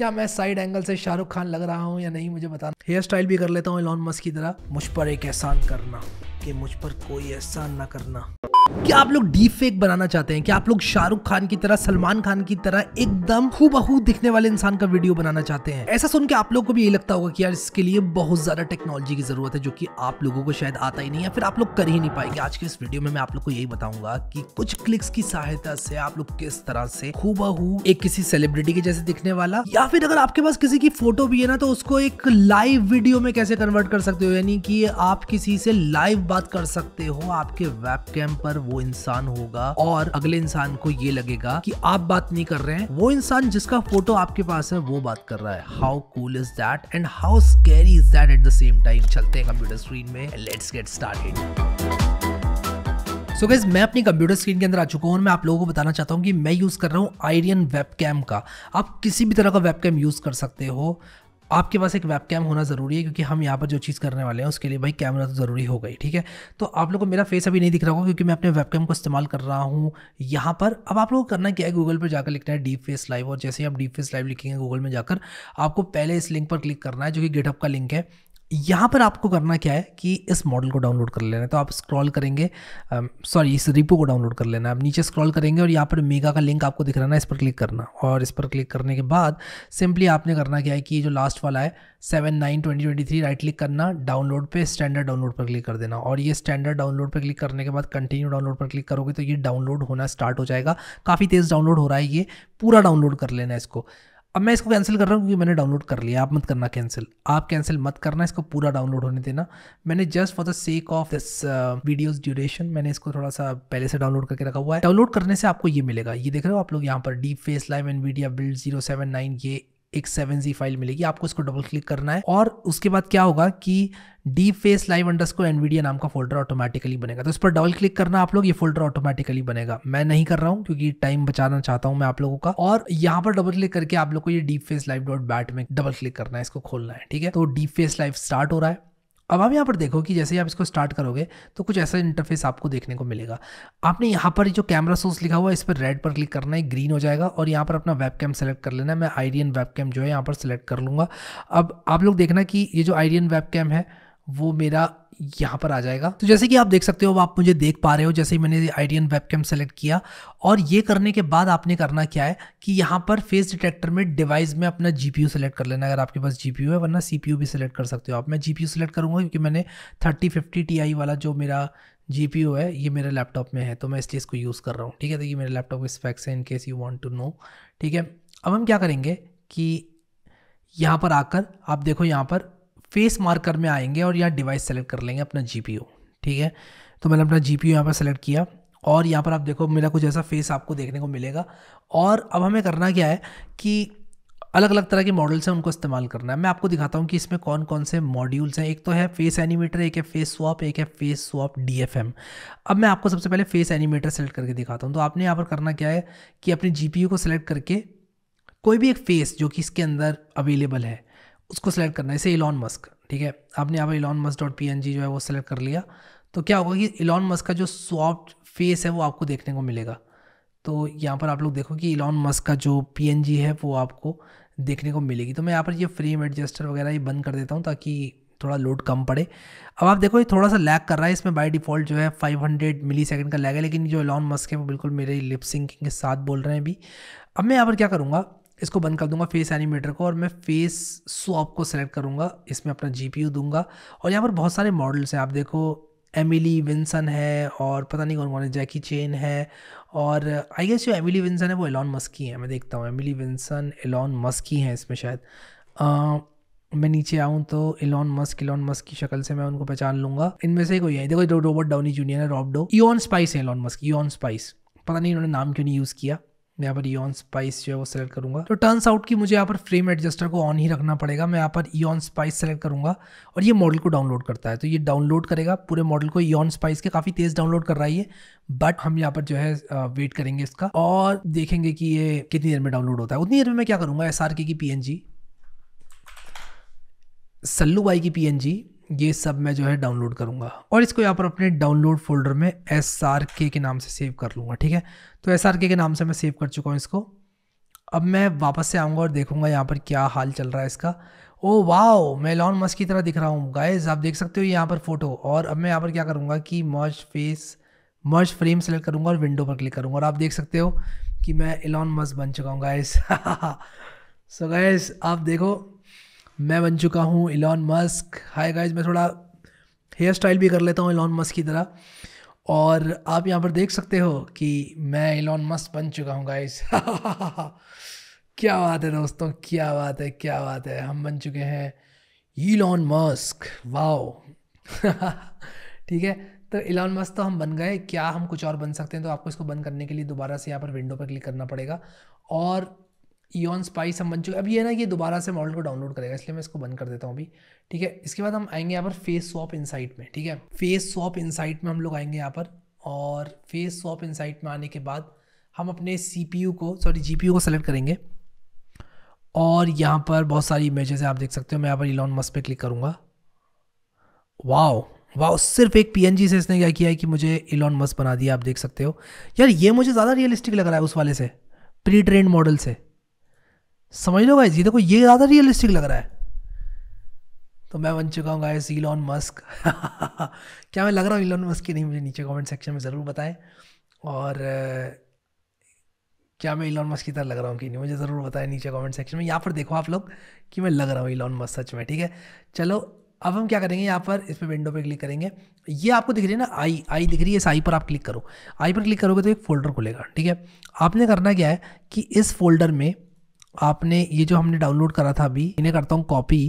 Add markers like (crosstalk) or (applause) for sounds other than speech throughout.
क्या मैं side angle से शाहरुख खान लग रहा हूँ या नहीं मुझे बताना हेयर स्टाइल भी कर लेता हूँ एलॉन मस्क की तरह मुझ पर एक एहसान करना कि मुझ पर कोई एहसान ना करना क्या आप लोग डीप फेक बनाना चाहते हैं क्या आप लोग शाहरुख खान की तरह सलमान खान की तरह एकदम हूबहू दिखने वाले इंसान का वीडियो बनाना चाहते हैं ऐसा सुन के आप लोग को भी यही लगता होगा कि यार इसके लिए बहुत ज्यादा टेक्नोलॉजी की जरूरत है जो कि आप लोगों को शायद आता ही नहीं है फिर आप लोग कर ही नहीं पाएंगे आज के इस वीडियो में मैं आप लोग को यही बताऊंगा की कुछ क्लिक्स की सहायता से आप लोग किस तरह से हूबहू एक किसी सेलिब्रिटी के जैसे दिखने वाला या फिर अगर आपके पास किसी की फोटो भी है ना तो उसको एक लाइव वीडियो में कैसे कन्वर्ट कर सकते हो यानी कि आप किसी से लाइव बात कर सकते हो आपके वेब पर वो इंसान होगा और अगले इंसान को ये लगेगा कि आप बात नहीं कर रहे हैं वो इंसान जिसका फोटो आपके पास है वो बात कर रहा है how cool is that and how scary is that at the same time चलते हैं कंप्यूटर स्क्रीन में let's get started so so guys मैं अपनी कंप्यूटर स्क्रीन के अंदर आ चुका हूँ और मैं आप लोगों को बताना चाहता हूँ कि मैं यूज़ कर रहा हूँ आयरियन वेबकैम का आप किसी भी तरह का वेबकैम यूज़ कर सकते हो आपके पास एक वेबकैम होना ज़रूरी है क्योंकि हम यहाँ पर जो चीज़ करने वाले हैं उसके लिए भाई कैमरा तो ज़रूरी हो गई ठीक है तो आप लोग को मेरा फेस अभी नहीं दिख रहा होगा क्योंकि मैं अपने वेबकैम को इस्तेमाल कर रहा हूँ यहाँ पर अब आप लोग को करना क्या है गूगल पर जाकर लिखना है डीप फेस लाइव और जैसे ही आप डीप फेस लाइव लिखेंगे गूगल में जाकर आपको पहले इस लिंक पर क्लिक करना है जो कि गिटअप का लिंक है यहाँ पर आपको करना क्या है कि इस मॉडल को डाउनलोड कर लेना है तो आप स्क्रॉल करेंगे सॉरी um, इस रिपो को डाउनलोड कर लेना है आप नीचे स्क्रॉल करेंगे और यहाँ पर मेगा का लिंक आपको दिख रहा है ना इस पर क्लिक करना और इस पर क्लिक करने के बाद सिंपली आपने करना क्या है कि जो लास्ट वाला है seven nine twenty twenty three right click करना डाउनलोड पे स्टैंडर्ड डाउनलोड पर क्लिक कर देना और ये स्टैंडर्ड डाउनलोड पर क्लिक करने के बाद कंटिन्यू डाउनलोड पर क्लिक करोगे तो ये डाउनलोड होना स्टार्ट हो जाएगा काफ़ी तेज़ डाउनलोड हो रहा है ये पूरा डाउनलोड कर लेना है इसको अब मैं इसको कैंसिल कर रहा हूँ क्योंकि मैंने डाउनलोड कर लिया आप मत करना कैंसिल आप कैंसिल मत करना इसको पूरा डाउनलोड होने देना मैंने just for the sake of this videos duration मैंने इसको थोड़ा सा पहले से डाउनलोड करके रखा हुआ है डाउनलोड करने से आपको ये मिलेगा ये देख रहे हो आप लोग यहाँ पर Deep Face Live video build zero seven nine ये एक सेवन जी फाइल मिलेगी आपको इसको डबल क्लिक करना है और उसके बाद क्या होगा कि डी फेस लाइव अंडर्स को एनवीडिया नाम का फोल्डर ऑटोमेटिकली बनेगा तो इस पर डबल क्लिक करना आप लोग ये फोल्डर ऑटोमेटिकली बनेगा मैं नहीं कर रहा हूँ क्योंकि टाइम बचाना चाहता हूँ मैं आप लोगों का और यहाँ पर डबल क्लिक करके आप लोग को ये Deep Face Live dot bat में डबल क्लिक करना है इसको खोलना है ठीक है तो डीप फेस लाइव स्टार्ट हो रहा है अब आप यहाँ पर देखो कि जैसे ही आप इसको स्टार्ट करोगे तो कुछ ऐसा इंटरफेस आपको देखने को मिलेगा आपने यहाँ पर जो कैमरा सोर्स लिखा हुआ है इस पर रेड पर क्लिक करना है ग्रीन हो जाएगा और यहाँ पर अपना वेब कैम सेलेक्ट कर लेना है मैं आइडियन वेब जो है यहाँ पर सेलेक्ट कर लूँगा अब आप लोग देखना कि ये जो आइडियन वेब है वो मेरा यहाँ पर आ जाएगा तो जैसे कि आप देख सकते हो आप मुझे देख पा रहे हो जैसे ही मैंने आइडियन वेब कैम सेलेक्ट किया और ये करने के बाद आपने करना क्या है कि यहाँ पर फेस डिटेक्टर में डिवाइस में अपना जी पी सेलेक्ट कर लेना अगर आपके पास जी पी है वरना सी भी सिलेक्ट कर सकते हो आप मैं जी पी सेलेक्ट करूँगा क्योंकि मैंने थर्टी फिफ्टी टी वाला जो मेरा जी पी है ये मेरे लैपटॉप में है तो मैं इसलिए इसको यूज़ कर रहा हूँ ठीक है तो ये मेरे लैपटॉप के स्पेक्स है in case you want to know ठीक है अब हम क्या करेंगे कि यहाँ पर आकर आप देखो यहाँ पर फेस मार्कर में आएंगे और यहाँ डिवाइस सेलेक्ट कर लेंगे अपना जी ठीक है तो मैंने अपना जी पी यहाँ पर सेलेक्ट किया और यहाँ पर आप देखो मेरा कुछ ऐसा फेस आपको देखने को मिलेगा और अब हमें करना क्या है कि अलग अलग तरह के मॉडल्स हैं उनको इस्तेमाल करना है मैं आपको दिखाता हूँ कि इसमें कौन कौन से मॉड्यूल्स हैं एक तो है फेस एनिमेटर एक है फेस स्वॉप एक है फेस स्वॉप डीएफएम अब मैं आपको सबसे पहले फेस एनिमेटर सेलेक्ट करके दिखाता हूँ तो आपने यहाँ पर करना क्या है कि अपनी जी को सेलेक्ट करके कोई भी एक फेस जो कि इसके अंदर अवेलेबल है उसको सेलेक्ट करना है इसे इलॉन मस्क ठीक है आपने यहाँ पर Elon Musk dot P N G जो है वो सेलेक्ट कर लिया तो क्या होगा कि इलॉन मस्क का जो सॉफ्ट फेस है वो आपको देखने को मिलेगा तो यहाँ पर आप लोग देखो कि इलॉन मस्क का जो पी एन जी है वो आपको देखने को मिलेगी तो मैं यहाँ पर ये फ्रेम एडजस्टर वगैरह ये बंद कर देता हूँ ताकि थोड़ा लोड कम पड़े अब आप देखो ये थोड़ा सा लैग कर रहा है इसमें बाय डिफ़ॉल्ट जो है 500 मिली सेकेंड का लैग है लेकिन जो एलॉन मस्क है वो बिल्कुल मेरे लिप सिंकिंग के साथ बोल रहे हैं अभी अब मैं यहाँ पर क्या करूँगा इसको बंद कर दूंगा फेस एनिमेटर को और मैं फेस स्वॉप को सेलेक्ट करूँगा इसमें अपना जी दूंगा और यहाँ पर बहुत सारे मॉडल्स हैं आप देखो एमिली विंसन है और पता नहीं कौन कौन है जैकी चेन है और आई गेस जो एमिली विंसन है वो एलॉन मस्क की है मैं देखता हूँ एमिली विंसन एलॉन मस्क की हैं इसमें शायद आ, मैं नीचे आऊँ तो इलॉन मस्क इलॉन मस्क की शक्ल से मैं उनको पहचान लूँगा इनमें से कोई है देखो रॉबर्ट डाउनी जूनियर है रॉबडो यून स्पाइस है इलॉन मस्क यून स्पाइस पता नहीं इन्होंने नाम क्यों नहीं यूज़ किया मैं यहाँ पर ईन स्पाइस जो है वो सेलेक्ट करूँगा तो टर्न्स आउट कि मुझे यहाँ पर फ्रेम एडजस्टर को ऑन ही रखना पड़ेगा मैं यहाँ पर ईन स्पाइस सेलेक्ट करूँगा और ये मॉडल को डाउनलोड करता है तो ये डाउनलोड करेगा पूरे मॉडल को ईन स्पाइस के काफ़ी तेज़ डाउनलोड कर रहा है ये बट हम यहाँ पर जो है वेट करेंगे इसका और देखेंगे कि ये कितनी देर में डाउनलोड होता है उतनी देर में मैं क्या करूँगा एस की पी सल्लू बाई की पी ये सब मैं जो है डाउनलोड करूँगा और इसको यहाँ पर अपने डाउनलोड फोल्डर में एस आर के के नाम से सेव कर लूँगा ठीक है तो एस आर के के नाम से मैं सेव कर चुका हूँ इसको अब मैं वापस से आऊँगा और देखूँगा यहाँ पर क्या हाल चल रहा है इसका ओ वाओ मैं लॉन मस्क की तरह दिख रहा हूँ गाइज आप देख सकते हो यहाँ पर फोटो और अब मैं यहाँ पर क्या करूँगा कि merge face merge frame select करूँगा और विंडो पर क्लिक करूँगा और आप देख सकते हो कि मैं एलॉन मस्क बन चुका हूँ गाइज सो गाइज आप देखो मैं बन चुका हूँ इलॉन मस्क हाय गाइज मैं थोड़ा हेयर स्टाइल भी कर लेता हूँ इलॉन मस्क की तरह और आप यहाँ पर देख सकते हो कि मैं इलॉन मस्क बन चुका हूँ गाइज (laughs) क्या बात है दोस्तों क्या बात है क्या बात है हम बन चुके हैं इलॉन मस्क वाओ ठीक है तो इलॉन मस्क तो हम बन गए क्या हम कुछ और बन सकते हैं तो आपको इसको बंद करने के लिए दोबारा से यहाँ पर विंडो पर क्लिक करना पड़ेगा और ईन स्पाई सब बन चुके अब ये ना ये दोबारा से मॉडल को डाउनलोड करेगा इसलिए मैं इसको बंद कर देता हूँ अभी ठीक है इसके बाद हम आएंगे यहाँ पर फेस स्वॉप इनसाइट में ठीक है फेस स्वॉप इनसाइट में हम लोग आएंगे यहाँ पर और फेस स्वॉप इनसाइट में आने के बाद हम अपने सी को सॉरी जी को सेलेक्ट करेंगे और यहाँ पर बहुत सारी इमेजेस हैं आप देख सकते हो मैं यहाँ पर इलॉन मस्क पे क्लिक करूँगा वाओ वाह सिर्फ एक पीएनजी से इसने क्या किया है कि मुझे इलॉन मस्क बना दिया आप देख सकते हो यार ये मुझे ज़्यादा रियलिस्टिक लग रहा है उस वाले से प्री ट्रेंड मॉडल से समझ लो गाइस ये देखो ये ज़्यादा रियलिस्टिक लग रहा है तो मैं बन चुका हूँ गाइस इलॉन मस्क क्या मैं लग रहा हूँ इलॉन मस्क की नहीं मुझे नीचे कमेंट सेक्शन में ज़रूर बताएं और क्या मैं इलॉन मस्क की तरह लग रहा हूँ कि नहीं मुझे ज़रूर बताएं नीचे कमेंट सेक्शन में यहाँ पर देखो आप लोग कि मैं लग रहा हूँ इलॉन मस्क सच में ठीक है चलो अब हम क्या करेंगे यहाँ पर इस पर विंडो पर क्लिक करेंगे ये आपको दिख रही है ना आई आई दिख रही है इस आई पर आप क्लिक करो आई पर क्लिक करोगे तो एक फ़ोल्डर खुलेगा ठीक है आपने करना क्या है कि इस फोल्डर में आपने ये जो हमने डाउनलोड करा था अभी इन्हें करता हूँ कॉपी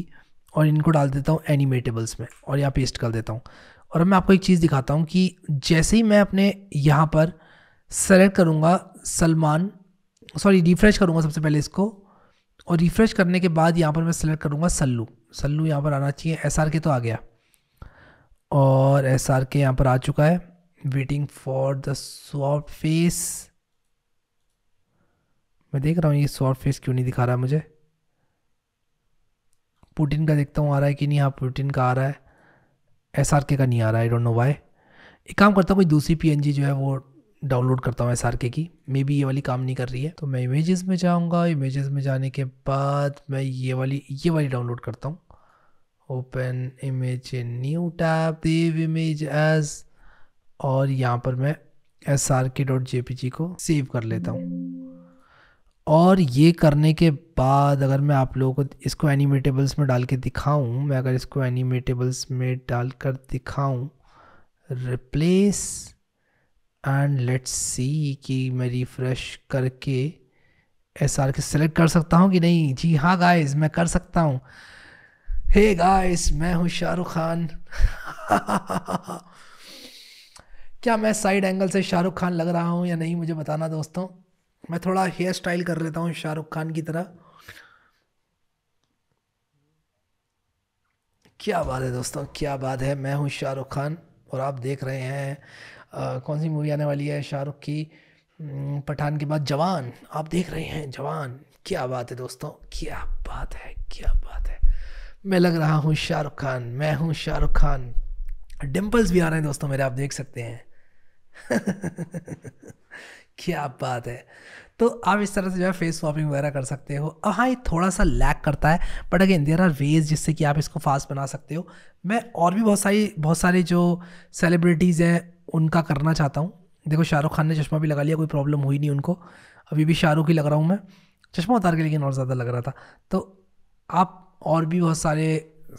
और इनको डाल देता हूँ एनिमेटेबल्स में और यहाँ पेस्ट कर देता हूँ और मैं आपको एक चीज़ दिखाता हूँ कि जैसे ही मैं अपने यहाँ पर सेलेक्ट करूँगा सलमान सॉरी रिफ़्रेश करूँगा सबसे पहले इसको और रिफ़्रेश करने के बाद यहाँ पर मैं सेलेक्ट करूँगा सल्लू सल्लू यहाँ पर आना चाहिए एस के तो आ गया और एस आर के यहाँ पर आ चुका है waiting for the soft face मैं देख रहा हूँ ये सॉफ्ट फेस क्यों नहीं दिखा रहा है मुझे पुटिन का देखता हूँ आ रहा है कि नहीं हाँ पुटिन का आ रहा है एस आर के का नहीं आ रहा है आई डोंट नो वाई एक काम करता हूँ कोई दूसरी पी जो है वो डाउनलोड करता हूँ एस आर के की मे बी ये वाली काम नहीं कर रही है तो मैं इमेजेस में जाऊँगा इमेजेस में जाने के बाद मैं ये वाली ये वाली डाउनलोड करता हूँ ओपन इमेज न्यू टैप देव इमेज एज और यहाँ पर मैं S R K dot J P G को सेव कर लेता हूँ और ये करने के बाद अगर मैं आप लोगों को इसको एनिमेटेबल्स में डाल के दिखाऊँ मैं अगर इसको एनिमेटेबल्स में डाल कर दिखाऊँ रिप्लेस एंड लेट्स सी कि मैं रिफ़्रेश करके एस आर के सेलेक्ट कर सकता हूँ कि नहीं जी हाँ गाइस मैं कर सकता हूँ हे गाइस मैं हूँ शाहरुख खान (laughs) क्या मैं साइड एंगल से शाहरुख खान लग रहा हूँ या नहीं मुझे बताना दोस्तों मैं थोड़ा हेयर स्टाइल कर लेता हूँ शाहरुख खान की तरह क्या बात है दोस्तों क्या बात है मैं हूँ शाहरुख खान और आप देख रहे हैं आ, कौन सी मूवी आने वाली है शाहरुख की पठान के बाद जवान आप देख रहे हैं जवान क्या बात है दोस्तों क्या बात है क्या बात है मैं लग रहा हूँ शाहरुख खान मैं हूँ शाहरुख खान डिम्पल्स भी आ रहे हैं दोस्तों मेरे आप देख सकते हैं (laughs) क्या बात है तो आप इस तरह से जो है फेस वॉपिंग वगैरह कर सकते हो और हाँ ये थोड़ा सा लैक करता है but again there are ways जिससे कि आप इसको फास्ट बना सकते हो मैं और भी बहुत सारी बहुत सारे जो सेलिब्रिटीज़ हैं उनका करना चाहता हूँ देखो शाहरुख खान ने चश्मा भी लगा लिया कोई प्रॉब्लम हुई नहीं उनको अभी भी शाहरुख ही लग रहा हूँ मैं चश्मा उतार के लेकिन और ज़्यादा लग रहा था तो आप और भी बहुत सारे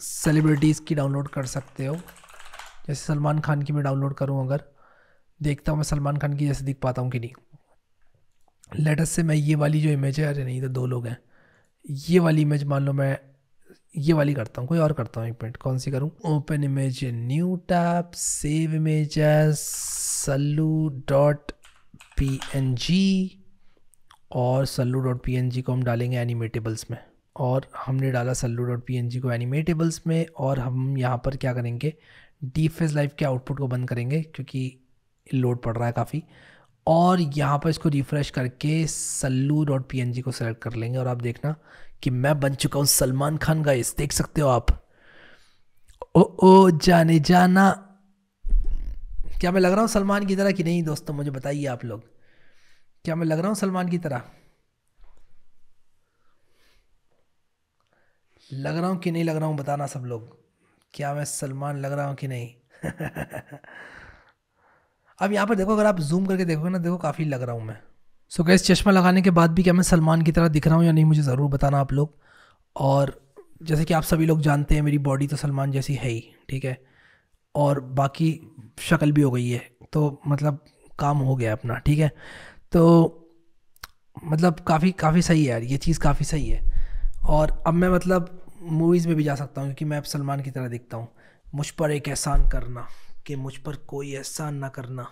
सेलिब्रिटीज़ की डाउनलोड कर सकते हो जैसे सलमान खान की मैं डाउनलोड करूँ अगर देखता हूँ मैं सलमान खान की जैसे दिख पाता हूँ कि नहीं लेटस से मैं ये वाली जो इमेज है अरे नहीं तो दो लोग हैं ये वाली इमेज मान लो मैं ये वाली करता हूँ कोई और करता हूँ एक मिनट कौन सी करूँ open image new tab save image Sallu dot P N G और Sallu dot P N G को हम डालेंगे एनिमेटेबल्स में और हमने डाला Sallu dot P N G को एनिमेटेबल्स में और हम यहाँ पर क्या करेंगे डी फेज लाइफ के आउटपुट को बंद करेंगे क्योंकि लोड पड़ रहा है काफ़ी और यहाँ पर इसको रिफ़्रेश करके सल्लू डॉट पी को सेलेक्ट कर लेंगे और आप देखना कि मैं बन चुका हूँ सलमान खान का इस देख सकते हो आप ओ ओ जाने जाना क्या मैं लग रहा हूँ सलमान की तरह कि नहीं दोस्तों मुझे बताइए आप लोग क्या मैं लग रहा हूँ सलमान की तरह लग रहा हूँ कि नहीं लग रहा हूँ बताना सब लोग क्या मैं सलमान लग रहा हूँ कि नहीं (laughs) अब यहाँ पर देखो अगर आप जूम करके देखोगे ना देखो काफ़ी लग रहा हूँ मैं सो so गैस चश्मा लगाने के बाद भी क्या मैं सलमान की तरह दिख रहा हूँ या नहीं मुझे ज़रूर बताना आप लोग और जैसे कि आप सभी लोग जानते हैं मेरी बॉडी तो सलमान जैसी है ही ठीक है और बाकी शक्ल भी हो गई है तो मतलब काम हो गया अपना ठीक है तो मतलब काफ़ी काफ़ी सही है यार ये चीज़ काफ़ी सही है और अब मैं मतलब मूवीज़ में भी जा सकता हूँ क्योंकि मैं अब सलमान की तरह दिखता हूँ मुझ पर एक एहसान करना कि मुझ पर कोई एहसान ना करना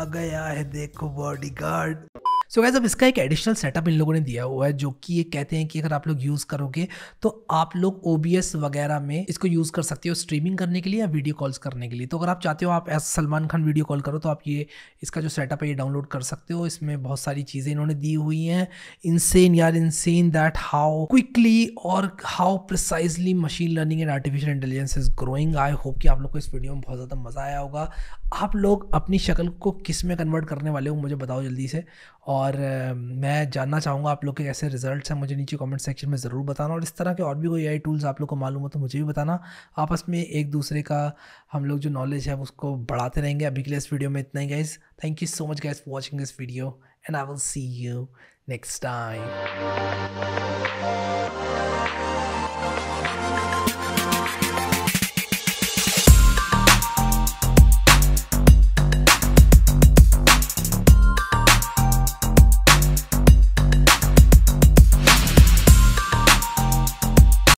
आ गया है देखो बॉडीगार्ड सो गैस अब इसका एक एडिशनल सेटअप इन लोगों ने दिया हुआ है जो कि ये कहते हैं कि अगर आप लोग यूज़ करोगे तो आप लोग ओ वगैरह में इसको यूज़ कर सकते हो स्ट्रीमिंग करने के लिए या वीडियो कॉल्स करने के लिए तो अगर आप चाहते हो आप as Salman Khan video call करो तो आप ये इसका जो सेटअप है ये डाउनलोड कर सकते हो इसमें बहुत सारी चीज़ें इन्होंने दी हुई हैं इनसेन यार इनसेन दैट हाउ क्विकली और how precisely machine learning and artificial intelligence is growing I hope कि आप लोग को इस वीडियो में बहुत ज़्यादा मज़ा आया होगा आप लोग अपनी शक्ल को किस में कन्वर्ट करने वाले हो मुझे बताओ जल्दी से और और मैं जानना चाहूँगा आप लोग के कैसे रिजल्ट हैं मुझे नीचे कमेंट सेक्शन में ज़रूर बताना और इस तरह के और भी कोई आई टूल्स आप लोग को मालूम हो तो मुझे भी बताना आपस में एक दूसरे का हम लोग जो नॉलेज है उसको बढ़ाते रहेंगे अभी के लिए इस वीडियो में इतना ही guys thank you so much guys for watching this video and I will see you next time